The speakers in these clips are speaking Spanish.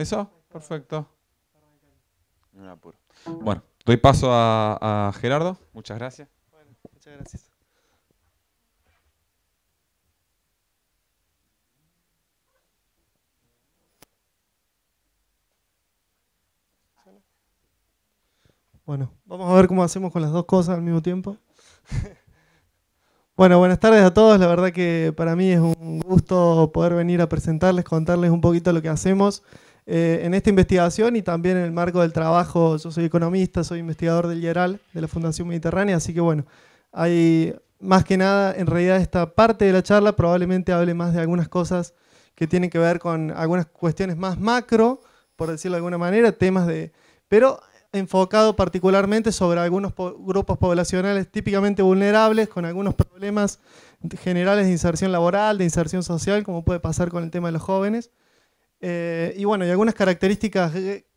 eso? Perfecto. Bueno, doy paso a, a Gerardo. Muchas gracias. Bueno, muchas gracias. Bueno, vamos a ver cómo hacemos con las dos cosas al mismo tiempo. bueno, buenas tardes a todos. La verdad que para mí es un gusto poder venir a presentarles, contarles un poquito lo que hacemos. Eh, en esta investigación y también en el marco del trabajo. Yo soy economista, soy investigador del IERAL, de la Fundación Mediterránea, así que bueno, hay más que nada, en realidad esta parte de la charla probablemente hable más de algunas cosas que tienen que ver con algunas cuestiones más macro, por decirlo de alguna manera, temas de... Pero enfocado particularmente sobre algunos grupos poblacionales típicamente vulnerables, con algunos problemas generales de inserción laboral, de inserción social, como puede pasar con el tema de los jóvenes. Eh, y bueno, y algunas características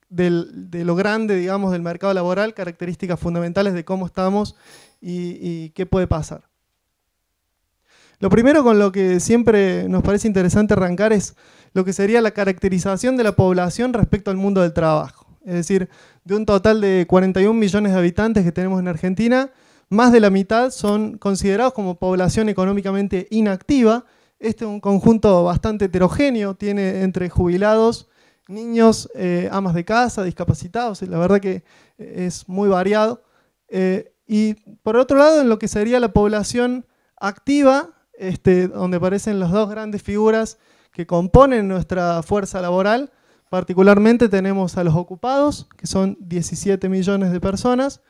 de lo grande, digamos, del mercado laboral, características fundamentales de cómo estamos y qué puede pasar. Lo primero con lo que siempre nos parece interesante arrancar es lo que sería la caracterización de la población respecto al mundo del trabajo. Es decir, de un total de 41 millones de habitantes que tenemos en Argentina, más de la mitad son considerados como población económicamente inactiva, este es un conjunto bastante heterogéneo, tiene entre jubilados, niños, eh, amas de casa, discapacitados, la verdad que eh, es muy variado. Eh, y por otro lado, en lo que sería la población activa, este, donde aparecen las dos grandes figuras que componen nuestra fuerza laboral, particularmente tenemos a los ocupados, que son 17 millones de personas,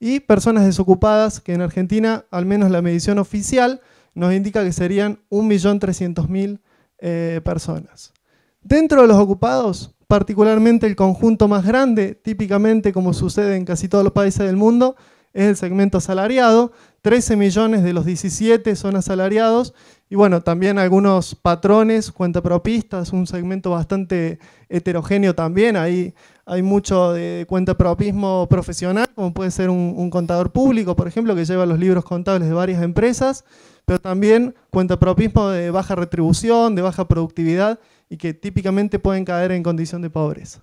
y personas desocupadas, que en Argentina, al menos la medición oficial, nos indica que serían 1.300.000 eh, personas. Dentro de los ocupados, particularmente el conjunto más grande, típicamente como sucede en casi todos los países del mundo, es el segmento asalariado. 13 millones de los 17 son asalariados. Y bueno, también algunos patrones, cuentapropistas, un segmento bastante heterogéneo también. Ahí hay mucho de cuentapropismo profesional, como puede ser un contador público, por ejemplo, que lleva los libros contables de varias empresas pero también cuenta propismo de baja retribución, de baja productividad y que típicamente pueden caer en condición de pobreza.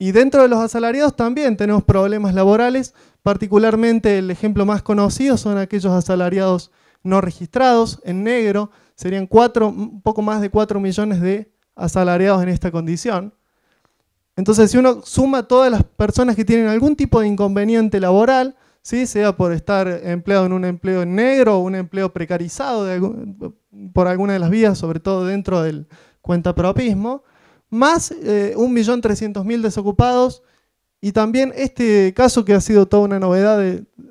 Y dentro de los asalariados también tenemos problemas laborales, particularmente el ejemplo más conocido son aquellos asalariados no registrados, en negro, serían cuatro, poco más de 4 millones de asalariados en esta condición. Entonces, si uno suma todas las personas que tienen algún tipo de inconveniente laboral, sea por estar empleado en un empleo negro, o un empleo precarizado por alguna de las vías, sobre todo dentro del cuentapropismo, más 1.300.000 eh, desocupados y también este caso que ha sido toda una novedad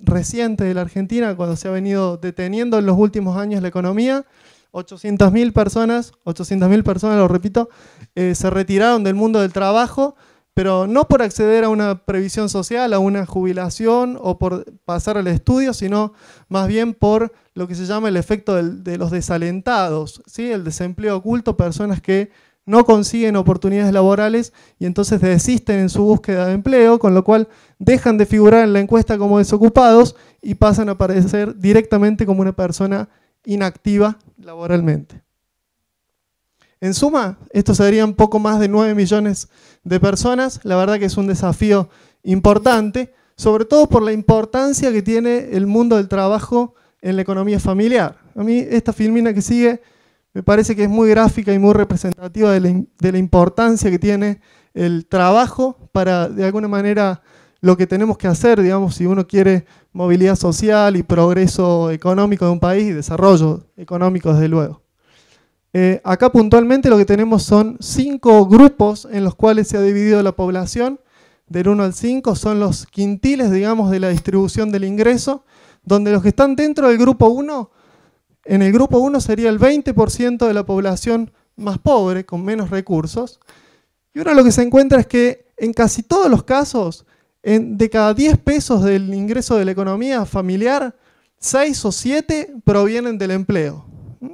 reciente de la Argentina, cuando se ha venido deteniendo en los últimos años la economía, 800.000 personas, 800.000 personas, lo repito, eh, se retiraron del mundo del trabajo pero no por acceder a una previsión social, a una jubilación o por pasar al estudio, sino más bien por lo que se llama el efecto de los desalentados, ¿sí? el desempleo oculto, personas que no consiguen oportunidades laborales y entonces desisten en su búsqueda de empleo, con lo cual dejan de figurar en la encuesta como desocupados y pasan a aparecer directamente como una persona inactiva laboralmente. En suma, esto serían poco más de 9 millones de personas. La verdad que es un desafío importante, sobre todo por la importancia que tiene el mundo del trabajo en la economía familiar. A mí esta filmina que sigue me parece que es muy gráfica y muy representativa de la, importancia que tiene el trabajo para, de alguna manera, lo que tenemos que hacer, digamos, si uno quiere movilidad social y progreso económico de un país y desarrollo económico, desde luego. Eh, acá puntualmente lo que tenemos son cinco grupos en los cuales se ha dividido la población, del 1 al 5, son los quintiles, digamos, de la distribución del ingreso, donde los que están dentro del grupo 1, en el grupo 1 sería el 20% de la población más pobre, con menos recursos, y ahora lo que se encuentra es que en casi todos los casos, de cada 10 pesos del ingreso de la economía familiar, 6 o 7 provienen del empleo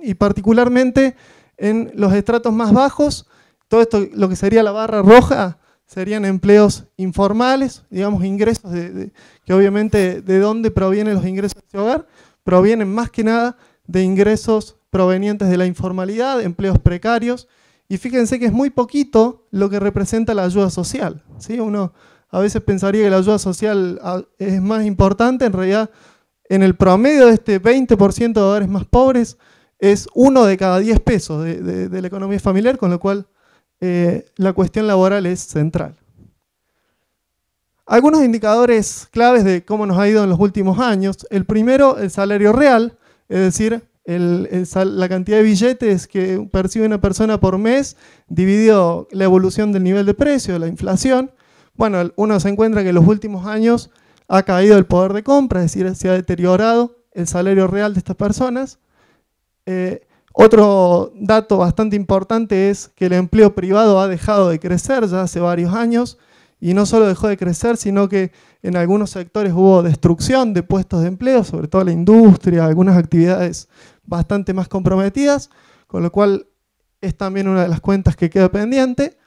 y particularmente en los estratos más bajos, todo esto, lo que sería la barra roja, serían empleos informales, digamos ingresos que obviamente de dónde provienen los ingresos de este hogar, provienen más que nada de ingresos provenientes de la informalidad, empleos precarios, y fíjense que es muy poquito lo que representa la ayuda social. Uno a veces pensaría que la ayuda social ah, es más importante, en realidad en el promedio de este 20% de hogares más pobres, es uno de cada 10 pesos de, la economía familiar, con lo cual eh, la cuestión laboral es central. Algunos indicadores claves de cómo nos ha ido en los últimos años. El primero, el salario real, es decir, la cantidad de billetes que percibe una persona por mes, dividido la evolución del nivel de precio, la inflación. Bueno, uno se encuentra que en los últimos años ha caído el poder de compra, es decir, se ha deteriorado el salario real de estas personas. Eh, otro dato bastante importante es que el empleo privado ha dejado de crecer ya hace varios años y no solo dejó de crecer, sino que en algunos sectores hubo destrucción de puestos de empleo, sobre todo la industria, algunas actividades bastante más comprometidas, con lo cual es también una de las cuentas que queda pendiente.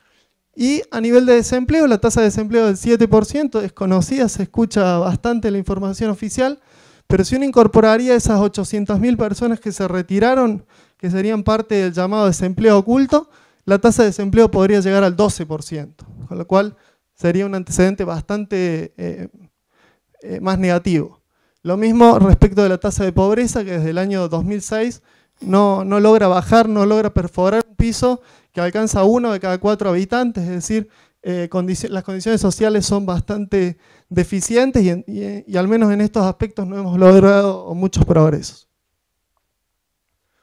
Y a nivel de desempleo, la tasa de desempleo del 7% es conocida, se escucha bastante la información oficial, pero si uno incorporaría esas 800.000 personas que se retiraron, que serían parte del llamado desempleo oculto, la tasa de desempleo podría llegar al 12%, con lo cual sería un antecedente bastante eh, eh, más negativo. Lo mismo respecto de la tasa de pobreza, que desde el año 2006 no, no logra bajar, no logra perforar un piso que alcanza uno de cada cuatro habitantes, es decir, eh, las condiciones sociales son bastante deficientes y, al menos en estos aspectos no hemos logrado muchos progresos.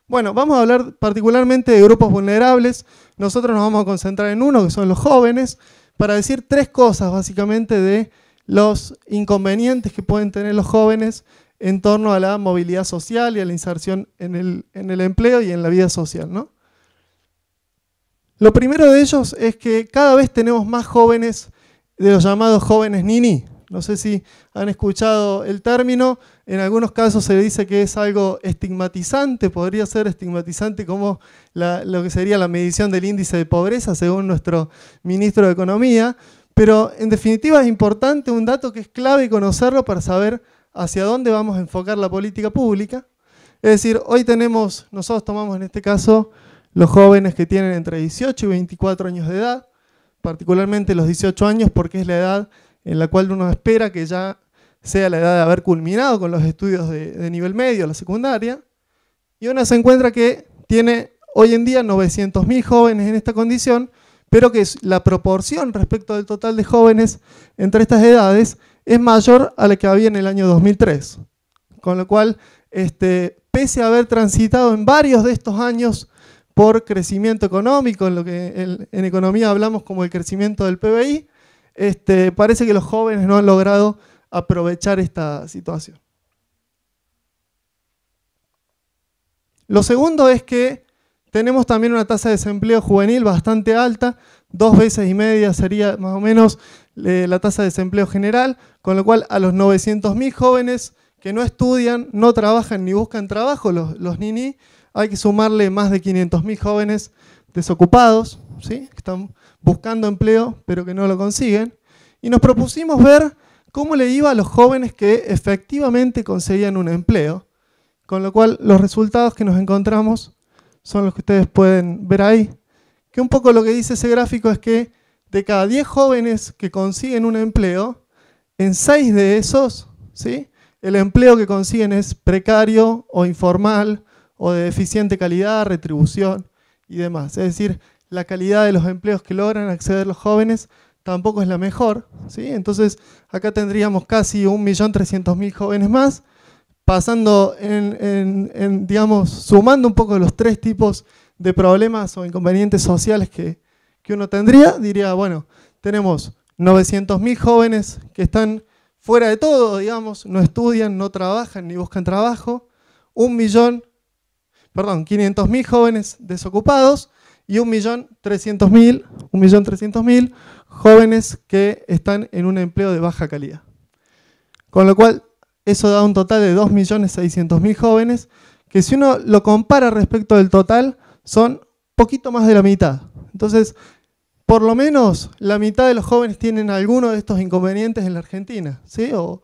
Bueno, vamos a hablar particularmente de grupos vulnerables. Nosotros nos vamos a concentrar en uno, que son los jóvenes, para decir tres cosas básicamente de los inconvenientes que pueden tener los jóvenes en torno a la movilidad social y a la inserción en el, en el empleo y en la vida social. ¿no? Lo primero de ellos es que cada vez tenemos más jóvenes de los llamados jóvenes nini. No sé si han escuchado el término. En algunos casos se dice que es algo estigmatizante, podría ser estigmatizante como lo que sería la medición del índice de pobreza, según nuestro ministro de Economía. Pero en definitiva es importante un dato que es clave conocerlo para saber hacia dónde vamos a enfocar la política pública. Es decir, hoy tenemos, nosotros tomamos en este caso los jóvenes que tienen entre 18 y 24 años de edad, particularmente los 18 años porque es la edad en la cual uno espera que ya sea la edad de haber culminado con los estudios de, nivel medio, la secundaria, y uno se encuentra que tiene hoy en día 900.000 jóvenes en esta condición, pero que la proporción respecto del total de jóvenes entre estas edades es mayor a la que había en el año 2003. Con lo cual, este, pese a haber transitado en varios de estos años por crecimiento económico, en lo que en, economía hablamos como el crecimiento del PBI, este, parece que los jóvenes no han logrado aprovechar esta situación. Lo segundo es que tenemos también una tasa de desempleo juvenil bastante alta, dos veces y media sería más o menos eh, la tasa de desempleo general, con lo cual a los 900.000 jóvenes que no estudian, no trabajan ni buscan trabajo, los, los nini, hay que sumarle más de 500.000 jóvenes desocupados, ¿sí? que están buscando empleo pero que no lo consiguen. Y nos propusimos ver cómo le iba a los jóvenes que efectivamente conseguían un empleo, con lo cual los resultados que nos encontramos son los que ustedes pueden ver ahí, que un poco lo que dice ese gráfico es que de cada 10 jóvenes que consiguen un empleo, en 6 de esos, ¿sí? el empleo que consiguen es precario o informal o de deficiente calidad, retribución y demás. Es decir, la calidad de los empleos que logran acceder los jóvenes tampoco es la mejor. ¿sí? Entonces, acá tendríamos casi 1.300.000 jóvenes más, pasando en, digamos, sumando un poco los tres tipos de problemas o inconvenientes sociales que, uno tendría, diría, bueno, tenemos 900.000 jóvenes que están fuera de todo, digamos, no estudian, no trabajan ni buscan trabajo, un millón perdón, 500.000 jóvenes desocupados y 1.300.000, jóvenes que están en un empleo de baja calidad. Con lo cual, eso da un total de 2.600.000 jóvenes, que si uno lo compara respecto del total, son poquito más de la mitad. Entonces, por lo menos la mitad de los jóvenes tienen alguno de estos inconvenientes en la Argentina, ¿sí? O,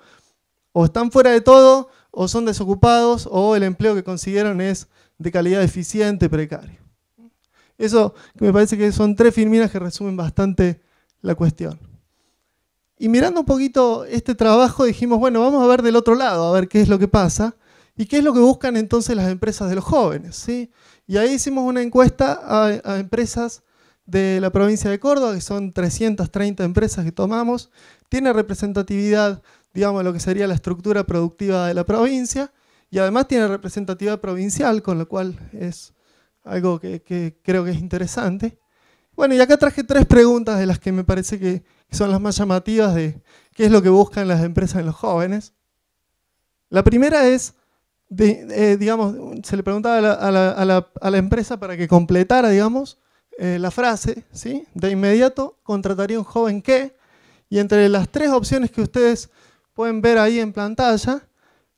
o están fuera de todo, o son desocupados, o el empleo que consiguieron es de calidad eficiente precario. Eso me parece que son tres firminas que resumen bastante la cuestión. Y mirando un poquito este trabajo dijimos, bueno, vamos a ver del otro lado, a ver qué es lo que pasa y qué es lo que buscan entonces las empresas de los jóvenes. ¿sí? Y ahí hicimos una encuesta a, a empresas de la provincia de Córdoba, que son 330 empresas que tomamos. Tiene representatividad, digamos, lo que sería la estructura productiva de la provincia y además tiene representativa provincial, con lo cual es algo que, creo que es interesante. Bueno, y acá traje tres preguntas de las que me parece que son las más llamativas de qué es lo que buscan las empresas en los jóvenes. La primera es, eh, digamos, se le preguntaba a la, empresa para que completara, digamos, eh, la frase, ¿sí? De inmediato contrataría un joven que, y entre las tres opciones que ustedes pueden ver ahí en pantalla,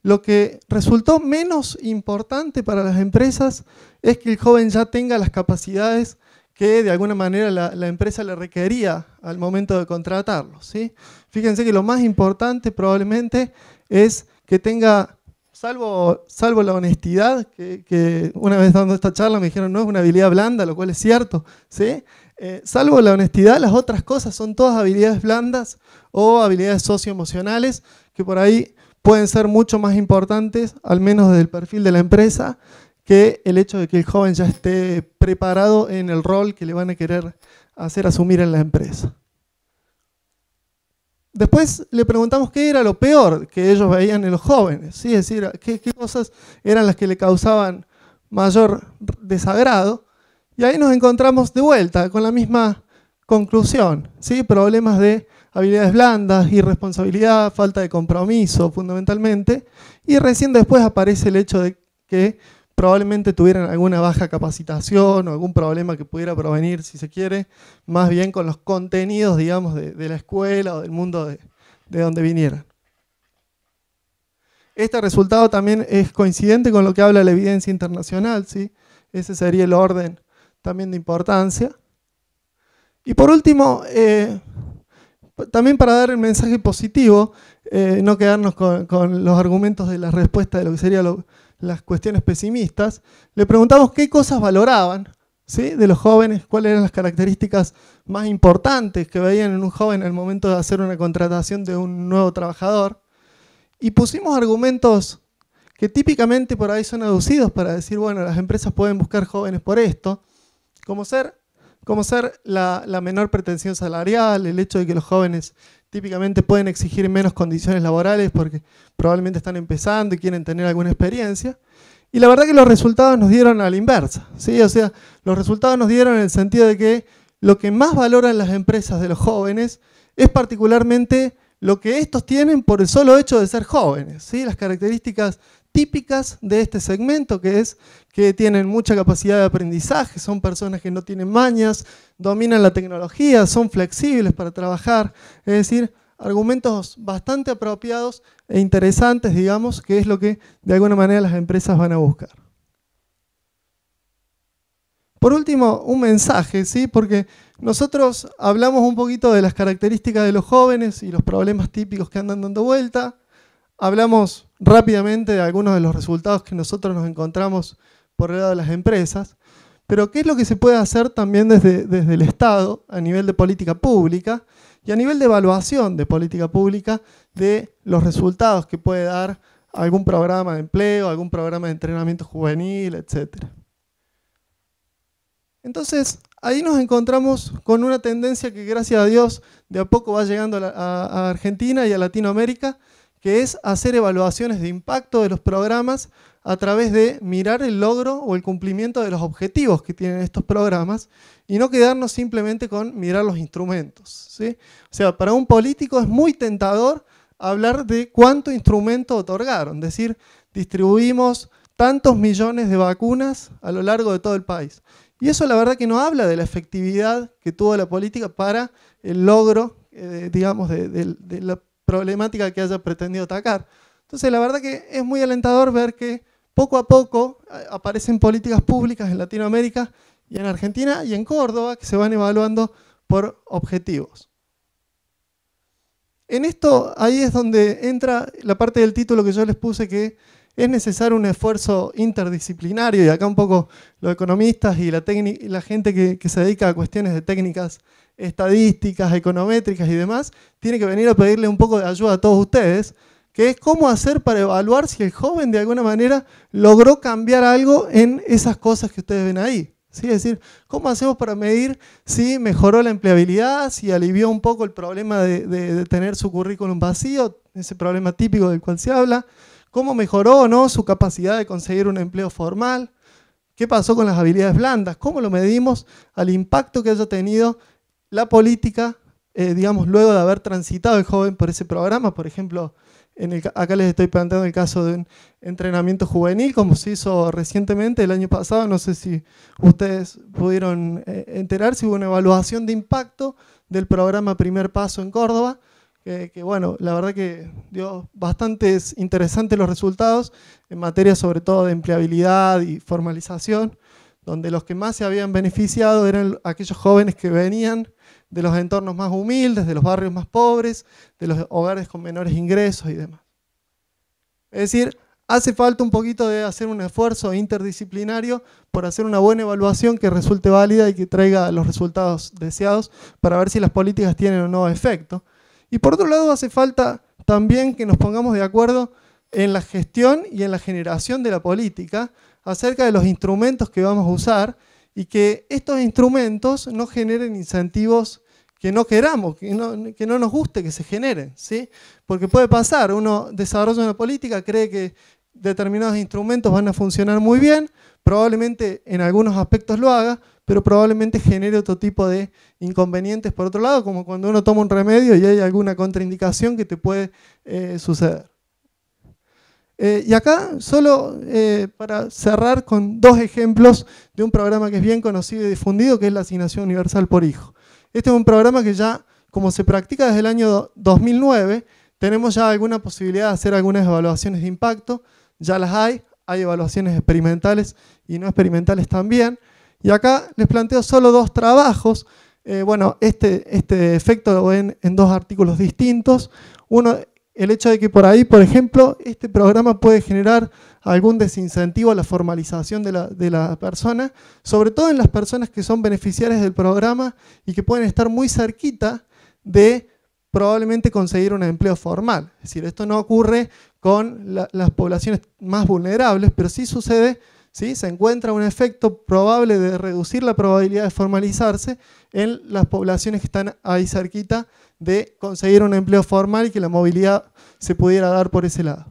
lo que resultó menos importante para las empresas es que el joven ya tenga las capacidades que de alguna manera la, empresa le requería al momento de contratarlo. ¿sí? Fíjense que lo más importante probablemente es que tenga, salvo, salvo la honestidad, que, una vez dando esta charla me dijeron no es una habilidad blanda, lo cual es cierto, ¿sí? Eh, salvo la honestidad, las otras cosas son todas habilidades blandas o habilidades socioemocionales que por ahí pueden ser mucho más importantes, al menos desde el perfil de la empresa, que el hecho de que el joven ya esté preparado en el rol que le van a querer hacer asumir en la empresa. Después le preguntamos qué era lo peor que ellos veían en los jóvenes, ¿sí? es decir, qué, cosas eran las que le causaban mayor desagrado. Y ahí nos encontramos de vuelta con la misma conclusión, ¿sí? problemas de habilidades blandas, irresponsabilidad, falta de compromiso fundamentalmente, y recién después aparece el hecho de que probablemente tuvieran alguna baja capacitación o algún problema que pudiera provenir, si se quiere, más bien con los contenidos, digamos, de, la escuela o del mundo de, donde vinieran. Este resultado también es coincidente con lo que habla la evidencia internacional, ¿sí? Ese sería el orden también de importancia. Y por último, eh, también para dar el mensaje positivo, eh, no quedarnos con, los argumentos de la respuesta de lo que serían las cuestiones pesimistas, le preguntamos qué cosas valoraban ¿sí? de los jóvenes, cuáles eran las características más importantes que veían en un joven al momento de hacer una contratación de un nuevo trabajador. Y pusimos argumentos que típicamente por ahí son aducidos para decir, bueno, las empresas pueden buscar jóvenes por esto, como ser como ser la, menor pretensión salarial, el hecho de que los jóvenes típicamente pueden exigir menos condiciones laborales porque probablemente están empezando y quieren tener alguna experiencia. Y la verdad que los resultados nos dieron a la inversa, ¿sí? O sea, los resultados nos dieron en el sentido de que lo que más valoran las empresas de los jóvenes es particularmente lo que estos tienen por el solo hecho de ser jóvenes, ¿sí? Las características típicas de este segmento, que es que tienen mucha capacidad de aprendizaje, son personas que no tienen mañas, dominan la tecnología, son flexibles para trabajar. Es decir, argumentos bastante apropiados e interesantes, digamos, que es lo que de alguna manera las empresas van a buscar. Por último, un mensaje, ¿sí? Porque nosotros hablamos un poquito de las características de los jóvenes y los problemas típicos que andan dando vuelta. Hablamos rápidamente de algunos de los resultados que nosotros nos encontramos por el lado de las empresas, pero qué es lo que se puede hacer también desde, desde el Estado a nivel de política pública y a nivel de evaluación de política pública de los resultados que puede dar algún programa de empleo, algún programa de entrenamiento juvenil, etc. Entonces, ahí nos encontramos con una tendencia que gracias a Dios de a poco va llegando a, Argentina y a Latinoamérica, que es hacer evaluaciones de impacto de los programas a través de mirar el logro o el cumplimiento de los objetivos que tienen estos programas y no quedarnos simplemente con mirar los instrumentos. ¿sí? O sea, para un político es muy tentador hablar de cuánto instrumento otorgaron, es decir, distribuimos tantos millones de vacunas a lo largo de todo el país. Y eso la verdad que no habla de la efectividad que tuvo la política para el logro, eh, digamos, de la problemática que haya pretendido atacar. Entonces la verdad que es muy alentador ver que poco a poco eh, aparecen políticas públicas en Latinoamérica y en Argentina y en Córdoba que se van evaluando por objetivos. En esto ahí es donde entra la parte del título que yo les puse que es necesario un esfuerzo interdisciplinario y acá un poco los economistas y la, gente que, que, se dedica a cuestiones de técnicas estadísticas, econométricas y demás, tiene que venir a pedirle un poco de ayuda a todos ustedes que es cómo hacer para evaluar si el joven de alguna manera logró cambiar algo en esas cosas que ustedes ven ahí. ¿sí? Es decir, cómo hacemos para medir si mejoró la empleabilidad, si alivió un poco el problema de, tener su currículum vacío, ese problema típico del cual se habla, cómo mejoró o no su capacidad de conseguir un empleo formal, qué pasó con las habilidades blandas, cómo lo medimos al impacto que haya tenido la política, eh, digamos, luego de haber transitado el joven por ese programa, por ejemplo, acá les estoy planteando el caso de un entrenamiento juvenil, como se hizo recientemente el año pasado, no sé si ustedes pudieron eh, enterarse, hubo una evaluación de impacto del programa Primer Paso en Córdoba, que bueno, la verdad que dio bastante interesantes los resultados en materia sobre todo de empleabilidad y formalización, donde los que más se habían beneficiado eran aquellos jóvenes que venían de los entornos más humildes, de los barrios más pobres, de los hogares con menores ingresos y demás. Es decir, hace falta un poquito de hacer un esfuerzo interdisciplinario por hacer una buena evaluación que resulte válida y que traiga los resultados deseados para ver si las políticas tienen o no efecto. Y por otro lado, hace falta también que nos pongamos de acuerdo en la gestión y en la generación de la política acerca de los instrumentos que vamos a usar y que estos instrumentos no generen incentivos que no queramos, que no, que no nos guste que se generen, ¿sí? Porque puede pasar, uno desarrolla una política, cree que determinados instrumentos van a funcionar muy bien, probablemente en algunos aspectos lo haga, pero probablemente genere otro tipo de inconvenientes por otro lado, como cuando uno toma un remedio y hay alguna contraindicación que te puede eh, suceder. Eh, y acá, solo eh, para cerrar con dos ejemplos de un programa que es bien conocido y difundido, que es la Asignación Universal por Hijo. Este es un programa que ya, como se practica desde el año 2009, tenemos ya alguna posibilidad de hacer algunas evaluaciones de impacto, ya las hay, hay evaluaciones experimentales y no experimentales también. Y acá les planteo solo dos trabajos. Eh, bueno, este, este efecto lo ven en dos artículos distintos. Uno el hecho de que por ahí, por ejemplo, este programa puede generar algún desincentivo a la formalización de la, persona, sobre todo en las personas que son beneficiarias del programa y que pueden estar muy cerquita de probablemente conseguir un empleo formal. Es decir, esto no ocurre con las poblaciones más vulnerables, pero sí sucede se encuentra un efecto probable de reducir la probabilidad de formalizarse en las poblaciones que están ahí cerquita de conseguir un empleo formal y que la movilidad se pudiera dar por ese lado.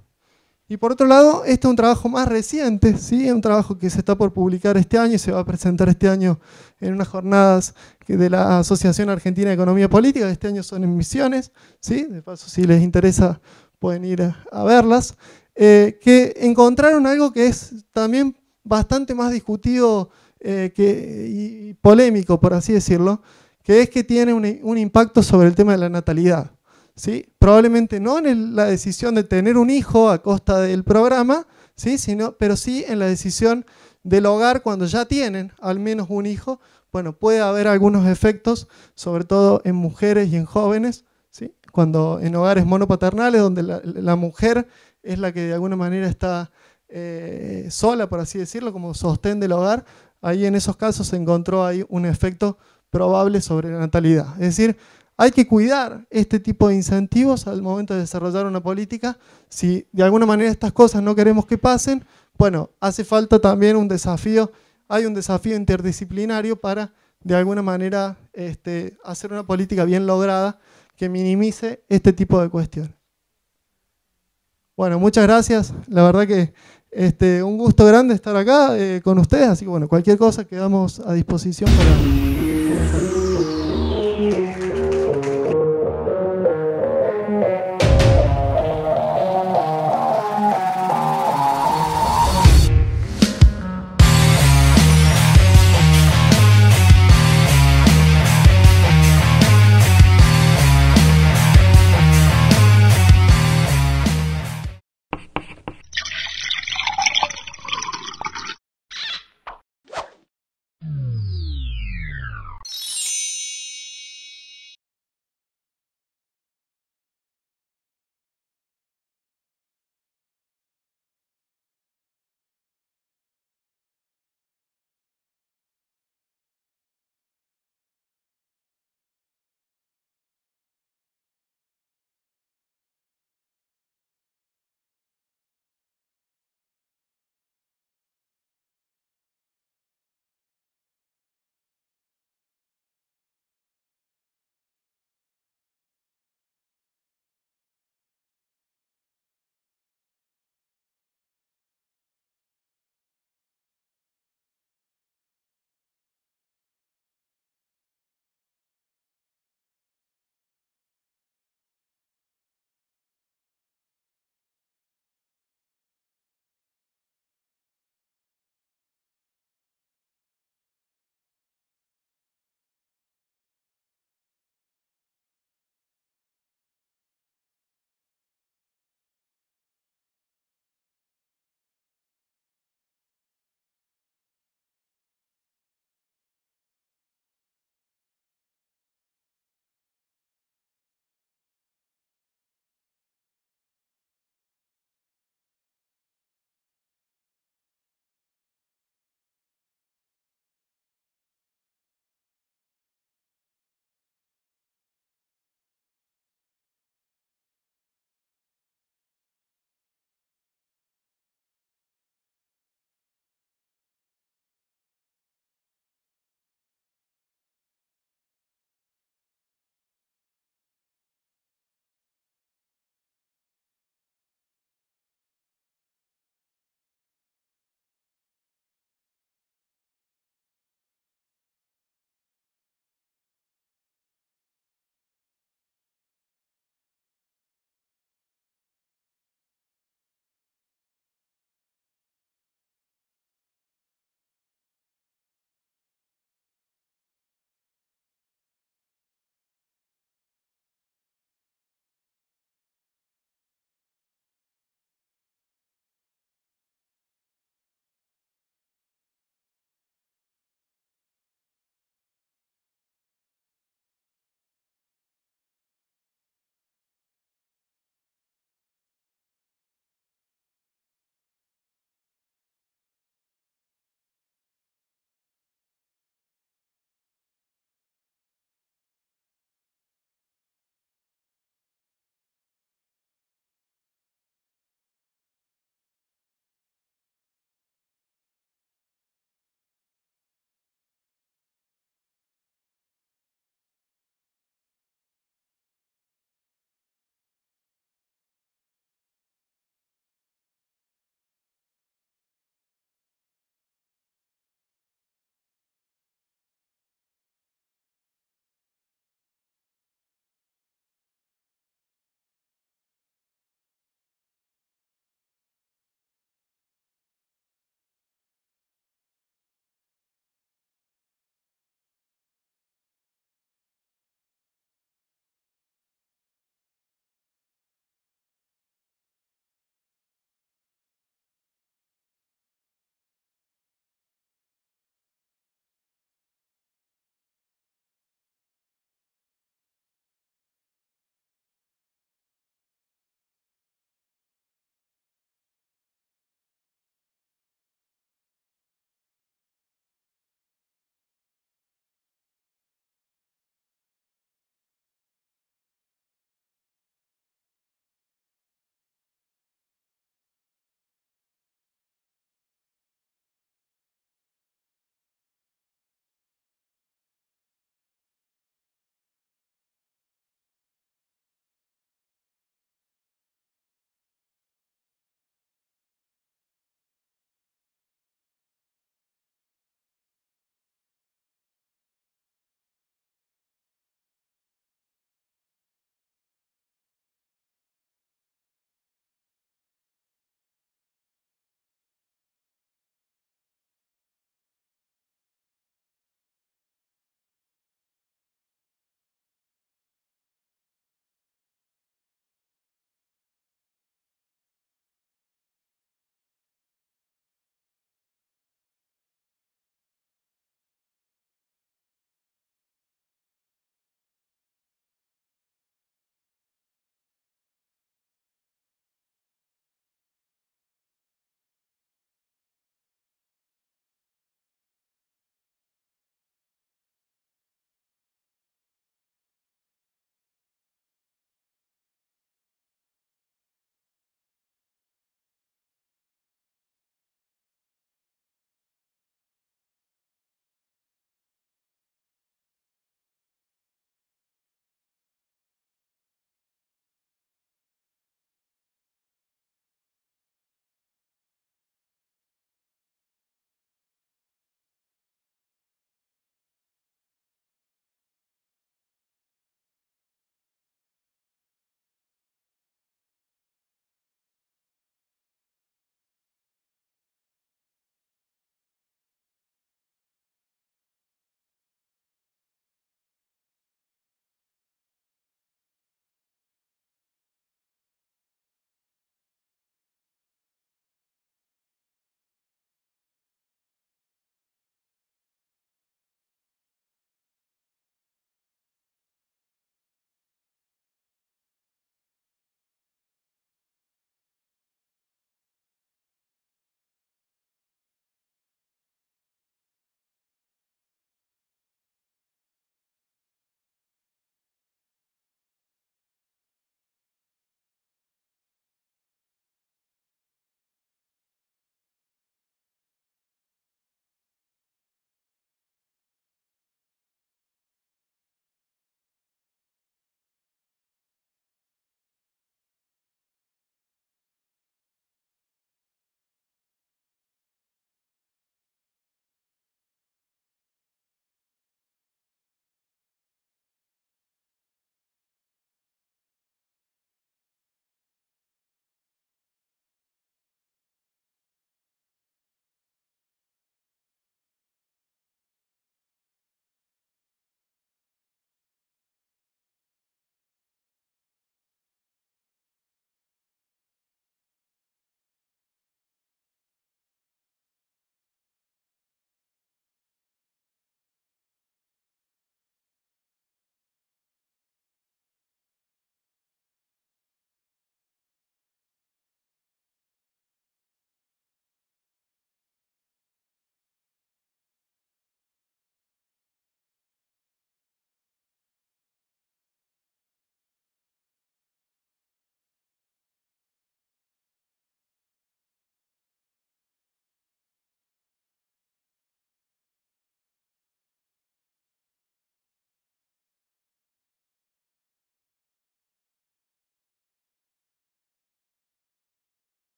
Y por otro lado, este es un trabajo más reciente, ¿sí? un trabajo que se está por publicar este año y se va a presentar este año en unas jornadas de la Asociación Argentina de Economía Política, este año son en Misiones, ¿sí? de paso si les interesa pueden ir a, verlas, eh, que encontraron algo que es también bastante más discutido eh, y polémico, por así decirlo, que es que tiene un, impacto sobre el tema de la natalidad. ¿sí? Probablemente no en la decisión de tener un hijo a costa del programa, ¿sí? Sino, pero sí en la decisión del hogar cuando ya tienen al menos un hijo. Bueno, puede haber algunos efectos, sobre todo en mujeres y en jóvenes, ¿sí? cuando en hogares monopaternales, donde la mujer es la que de alguna manera está eh, sola, por así decirlo, como sostén del hogar, ahí en esos casos se encontró ahí un efecto probable sobre la natalidad. Es decir, hay que cuidar este tipo de incentivos al momento de desarrollar una política. Si de alguna manera estas cosas no queremos que pasen, bueno, hace falta también un desafío, hay un desafío interdisciplinario para de alguna manera este, hacer una política bien lograda que minimice este tipo de cuestiones. Bueno, muchas gracias. La verdad que este, un gusto grande estar acá eh, con ustedes, así que bueno, cualquier cosa quedamos a disposición para...